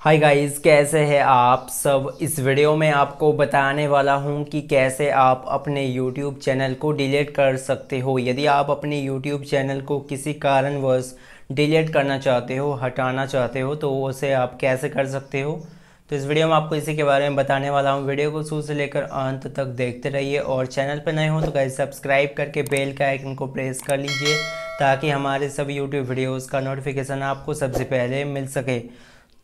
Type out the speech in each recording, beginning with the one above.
hi guys कैसे हैं आप सब इस वीडियो में आपको बताने वाला हूं कि कैसे आप अपने यूट्यूब चैनल को डिलीट कर सकते हो यदि आप अपने यूट्यूब चैनल को किसी कारणवश डिलीट करना चाहते हो हटाना चाहते हो तो उसे आप कैसे कर सकते हो तो इस वीडियो में आपको इसी के बारे में बताने वाला हूँ वीडियो को शुरू से लेकर अंत तक देखते रहिए और चैनल पर नए हो तो गाइज सब्सक्राइब करके बेल का आइकन को प्रेस कर लीजिए ताकि हमारे सभी यूट्यूब वीडियोज़ का नोटिफिकेशन आपको सबसे पहले मिल सके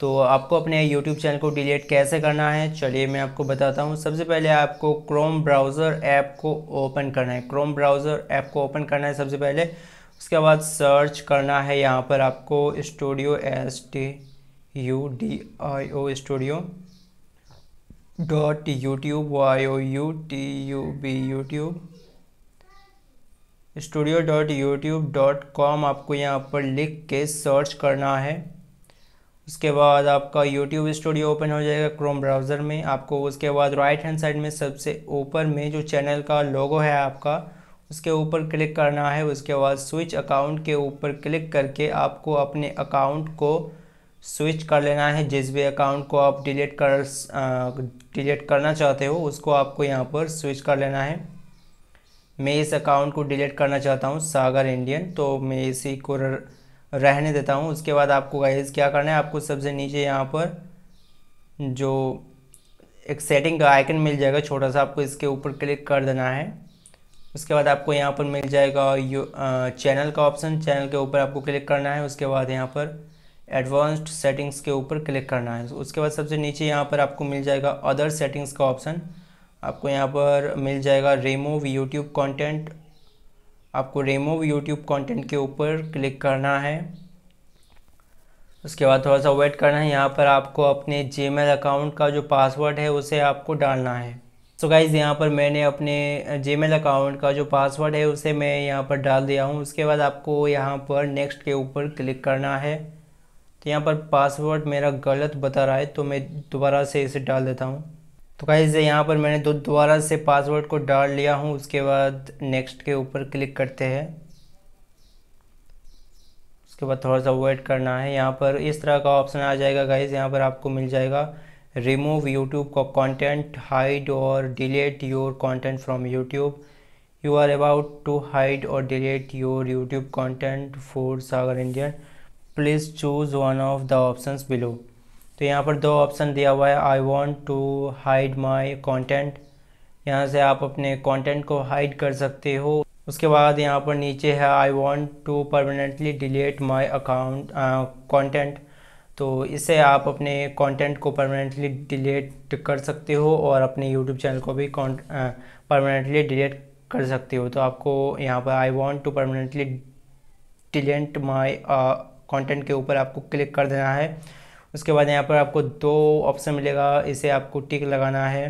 तो आपको अपने YouTube चैनल को डिलीट कैसे करना है चलिए मैं आपको बताता हूँ सबसे पहले आपको क्रोम ब्राउज़र ऐप को ओपन करना है क्रोम ब्राउज़र ऐप को ओपन करना है सबसे पहले उसके बाद सर्च करना है यहाँ पर आपको studio S T U D I O studio dot YouTube Y O U T U B YouTube studio dot YouTube dot com आपको यहाँ पर लिख के सर्च करना है उसके बाद आपका यूट्यूब स्टूडियो ओपन हो जाएगा क्रोम ब्राउज़र में आपको उसके बाद राइट हैंड साइड में सबसे ऊपर में जो चैनल का लोगो है आपका उसके ऊपर क्लिक करना है उसके बाद स्विच अकाउंट के ऊपर क्लिक करके आपको अपने अकाउंट को स्विच कर लेना है जिस भी अकाउंट को आप डिलीट कर डिलीट करना चाहते हो उसको आपको यहाँ पर स्विच कर लेना है मैं इस अकाउंट को डिलीट करना चाहता हूँ सागर इंडियन तो मैं इसी को रहने देता हूँ उसके बाद आपको गाइज क्या करना है आपको सबसे नीचे यहाँ पर जो एक सेटिंग का आइकन मिल जाएगा छोटा सा आपको इसके ऊपर क्लिक कर देना है उसके बाद आपको यहाँ पर मिल जाएगा यू चैनल का ऑप्शन चैनल के ऊपर आपको क्लिक करना है उसके बाद यहाँ पर एडवांस्ड सेटिंग्स के ऊपर क्लिक करना है उसके बाद सबसे नीचे यहाँ पर आपको मिल जाएगा अदर सेटिंग्स का ऑप्शन आपको यहाँ पर मिल जाएगा रिमूव यूट्यूब कॉन्टेंट आपको रिमूव यूट्यूब कंटेंट के ऊपर क्लिक करना है उसके बाद थोड़ा सा वेट करना है यहाँ पर आपको अपने जी अकाउंट का जो पासवर्ड है उसे आपको डालना है सो गाइज़ यहाँ पर मैंने अपने जी अकाउंट का जो पासवर्ड है उसे मैं यहाँ पर डाल दिया हूँ उसके बाद आपको यहाँ पर नेक्स्ट के ऊपर क्लिक करना है तो यहाँ पर पासवर्ड मेरा गलत बता रहा है तो मैं दोबारा से इसे डाल देता हूँ तो गाइज़ यहाँ पर मैंने दो दोबारा से पासवर्ड को डाल लिया हूँ उसके बाद नेक्स्ट के ऊपर क्लिक करते हैं उसके बाद थोड़ा सा वेट करना है यहाँ पर इस तरह का ऑप्शन आ जाएगा गाइज़ यहाँ पर आपको मिल जाएगा रिमूव यूट्यूब का कंटेंट हाइड और delete your content from YouTube you are about to hide और delete your YouTube content for Sagar Indian please choose one of the options below तो यहाँ पर दो ऑप्शन दिया हुआ है I want to hide my content यहाँ से आप अपने कॉन्टेंट को हाइड कर सकते हो उसके बाद यहाँ पर नीचे है I want to permanently delete my account content तो इससे आप अपने कंटेंट को परमानेंटली डिलीट कर सकते हो और अपने यूट्यूब चैनल को भी परमानेंटली डिलीट uh, कर सकते हो तो आपको यहाँ पर I want to permanently delete my content के ऊपर आपको क्लिक कर देना है उसके बाद यहाँ पर आपको दो ऑप्शन मिलेगा इसे आपको टिक लगाना है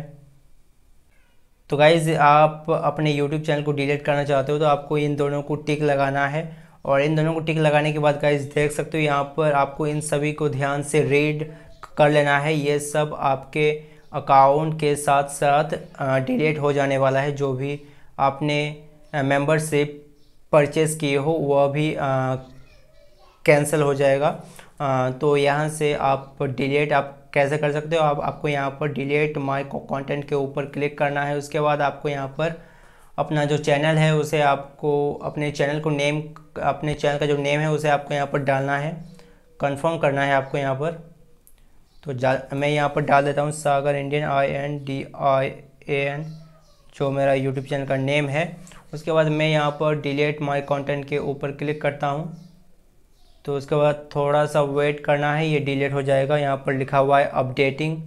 तो गाइज़ आप अपने यूट्यूब चैनल को डिलीट करना चाहते हो तो आपको इन दोनों को टिक लगाना है और इन दोनों को टिक लगाने के बाद गाइज देख सकते हो यहाँ पर आपको इन सभी को ध्यान से रीड कर लेना है ये सब आपके अकाउंट के साथ साथ डिलीट हो जाने वाला है जो भी आपने मेंबरशिप परचेज़ किए हो वह भी कैंसिल हो जाएगा हाँ, तो यहाँ से आप डिलीट आप कैसे कर सकते हो आप आपको यहाँ पर डिलीट माई कंटेंट के ऊपर क्लिक करना है उसके बाद आपको यहाँ पर अपना जो चैनल है उसे आपको अपने चैनल को नेम अपने चैनल का जो नेम है उसे आपको यहाँ पर डालना है कंफर्म करना है आपको यहाँ पर तो मैं यहाँ पर डाल देता हूँ Sagar Indian I N D I A N जो मेरा यूट्यूब चैनल का नेम है उसके बाद मैं यहाँ पर डिलीट माय कंटेंट के ऊपर क्लिक करता हूँ तो उसके बाद थोड़ा सा वेट करना है ये डिलीट हो जाएगा यहाँ पर लिखा हुआ है अपडेटिंग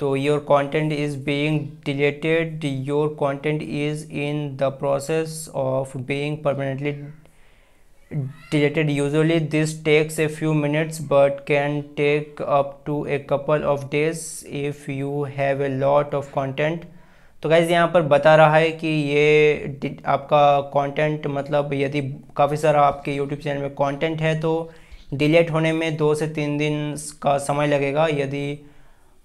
तो your content is being deleted your content is in the process of being permanently deleted usually this takes a few minutes but can take up to a couple of days if you have a lot of content तो guys यहाँ पर बता रहा है कि ये आपका content मतलब यदि काफ़ी सारा आपके यूट्यूब चैनल में कंटेंट है तो डिलीट होने में दो से तीन दिन का समय लगेगा यदि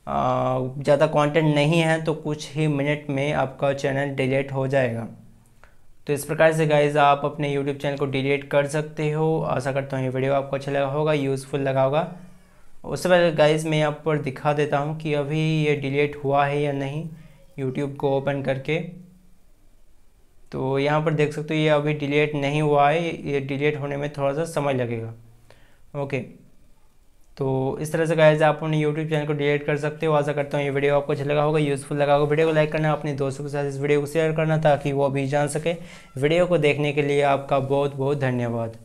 ज़्यादा कंटेंट नहीं है तो कुछ ही मिनट में आपका चैनल डिलीट हो जाएगा तो इस प्रकार से गाइज आप अपने यूट्यूब चैनल को डिलीट कर सकते हो आशा करता हूँ ये वीडियो आपको अच्छा लगा होगा यूज़फुल लगा होगा उससे पहले गाइज मैं यहाँ पर दिखा देता हूँ कि अभी ये डिलीट हुआ है या नहीं यूट्यूब को ओपन करके तो यहाँ पर देख सकते हो ये अभी डिलीट नहीं हुआ है ये डिलीट होने में थोड़ा सा समय लगेगा ओके तो इस तरह से गाइज आप अपने यूट्यूब चैनल को डिलीट कर सकते हो आशा करता हूँ ये वीडियो आपको अच्छा लगा होगा यूज़फुल लगा होगा वीडियो को लाइक करना अपने दोस्तों के साथ इस वीडियो को शेयर करना ताकि वो भी जान सके वीडियो को देखने के लिए आपका बहुत बहुत धन्यवाद